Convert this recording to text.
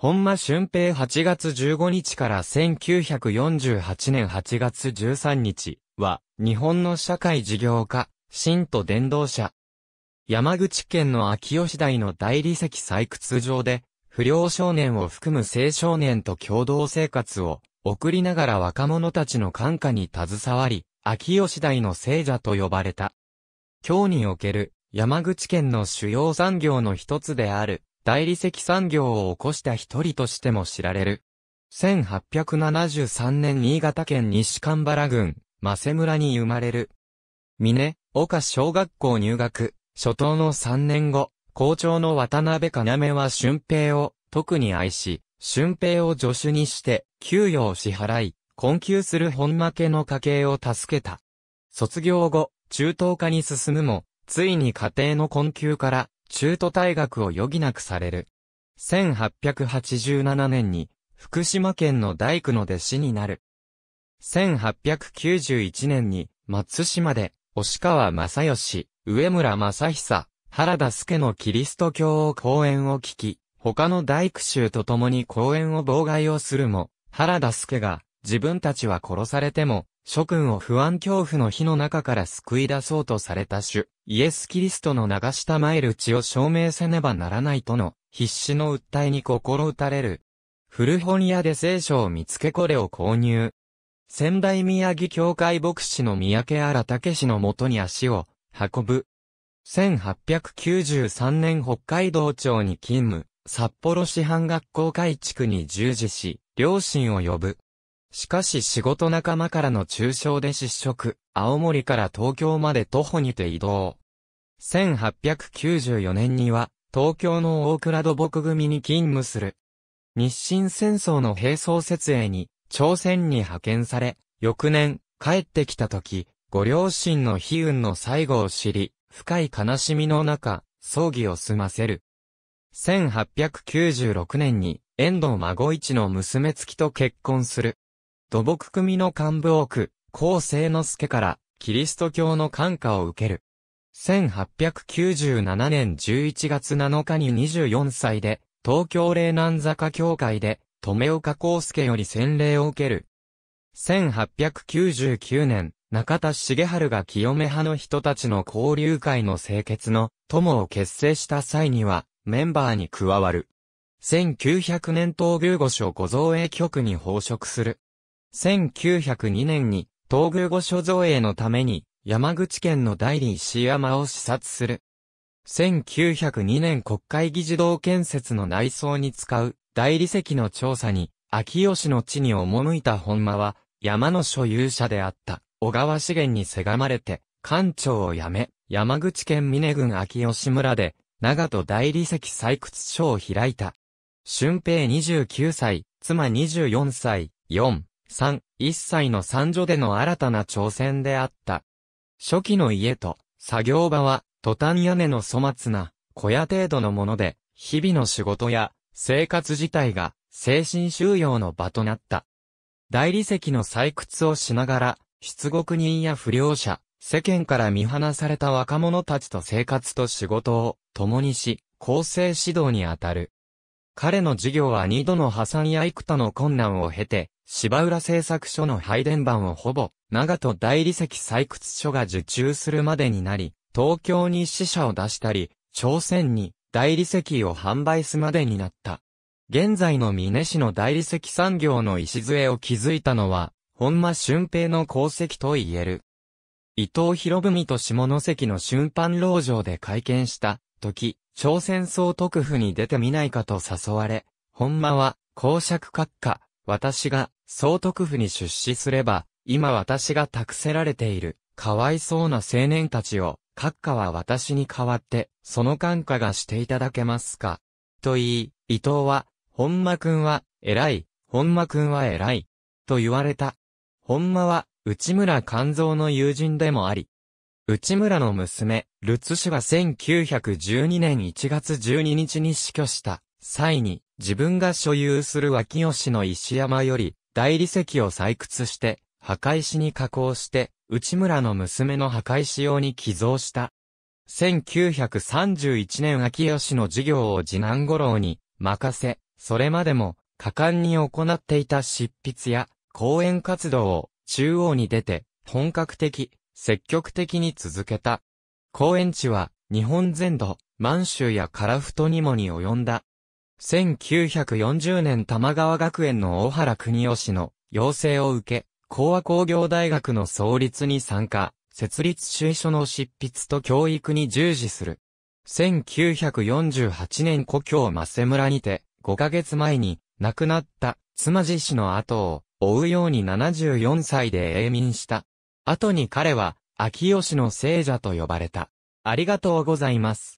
本間俊平8月15日から1948年8月13日は、日本の社会事業家、新都伝道者。山口県の秋吉台の大理石採掘場で、不良少年を含む青少年と共同生活を送りながら若者たちの感化に携わり、秋吉台の聖者と呼ばれた。今日における山口県の主要産業の一つである大理石産業を起こした一人としても知られる。1873年新潟県西神原郡、マセ村に生まれる。峰、岡小学校入学、初等の3年後、校長の渡辺めは春平を特に愛し、春平を助手にして、給与を支払い、困窮する本負けの家計を助けた。卒業後、中等科に進むも、ついに家庭の困窮から、中途退学を余儀なくされる。1887年に、福島県の大工の弟子になる。1891年に、松島で、押川正義、植村正久、原田助のキリスト教を講演を聞き、他の大工衆と共に講演を妨害をするも、原田助が、自分たちは殺されても、諸君を不安恐怖の火の中から救い出そうとされた主、イエス・キリストの流した参る血を証明せねばならないとの、必死の訴えに心打たれる。古本屋で聖書を見つけこれを購入。仙台宮城教会牧師の三宅荒武氏のもとに足を運ぶ。1893年北海道庁に勤務、札幌市範学校改築に従事し、両親を呼ぶ。しかし仕事仲間からの中傷で失職、青森から東京まで徒歩にて移動。1894年には、東京の大倉土木組に勤務する。日清戦争の兵装設営に、朝鮮に派遣され、翌年、帰ってきた時、ご両親の悲運の最後を知り、深い悲しみの中、葬儀を済ませる。1896年に、遠藤孫一の娘付きと結婚する。土木組の幹部奥、高生之助から、キリスト教の感化を受ける。1897年11月7日に24歳で、東京霊南坂教会で、留岡康介より洗礼を受ける。1899年、中田茂春が清め派の人たちの交流会の清潔の友を結成した際には、メンバーに加わる。1900年東宮御所御造営局に奉職する。1902年に東宮御所造営のために山口県の代理石山を視察する。1902年国会議事堂建設の内装に使う大理石の調査に、秋吉の地に赴いた本間は、山の所有者であった小川資源にせがまれて、官庁を辞め、山口県峰郡秋吉村で、長戸大理石採掘所を開いた。春平29歳、妻24歳、4、三、一歳の三女での新たな挑戦であった。初期の家と作業場は、トタン屋根の粗末な小屋程度のもので、日々の仕事や生活自体が精神収容の場となった。大理石の採掘をしながら、出国人や不良者、世間から見放された若者たちと生活と仕事を共にし、公正指導にあたる。彼の事業は二度の破産や幾多の困難を経て、芝浦製作所の配電盤をほぼ、長門大理石採掘所が受注するまでになり、東京に死者を出したり、朝鮮に大理石を販売すまでになった。現在の美祢市の大理石産業の礎を築いたのは、本間俊平の功績と言える。伊藤博文と下関の春藩老城で会見した時、朝鮮総督府に出てみないかと誘われ、本間は、公爵閣下、私が総督府に出資すれば、今私が託せられている、かわいそうな青年たちを、閣下は私に代わって、その感化がしていただけますか。と言い、伊藤は、本間くんは、偉い、本間くんは偉い、と言われた。本間は、内村勘蔵の友人でもあり、内村の娘、ルツ氏は1912年1月12日に死去した際に自分が所有する脇吉の石山より大理石を採掘して、墓石に加工して、内村の娘の墓石用に寄贈した。1931年秋吉の事業を次男五郎に任せ、それまでも果敢に行っていた執筆や講演活動を中央に出て本格的、積極的に続けた。講演地は日本全土、満州や樺太にもに及んだ。1940年玉川学園の大原国義の要請を受け、高和工業大学の創立に参加、設立主意書の執筆と教育に従事する。1948年故郷マセ村にて、5ヶ月前に亡くなった妻自氏の後を追うように74歳で永眠した。後に彼は、秋吉の聖者と呼ばれた。ありがとうございます。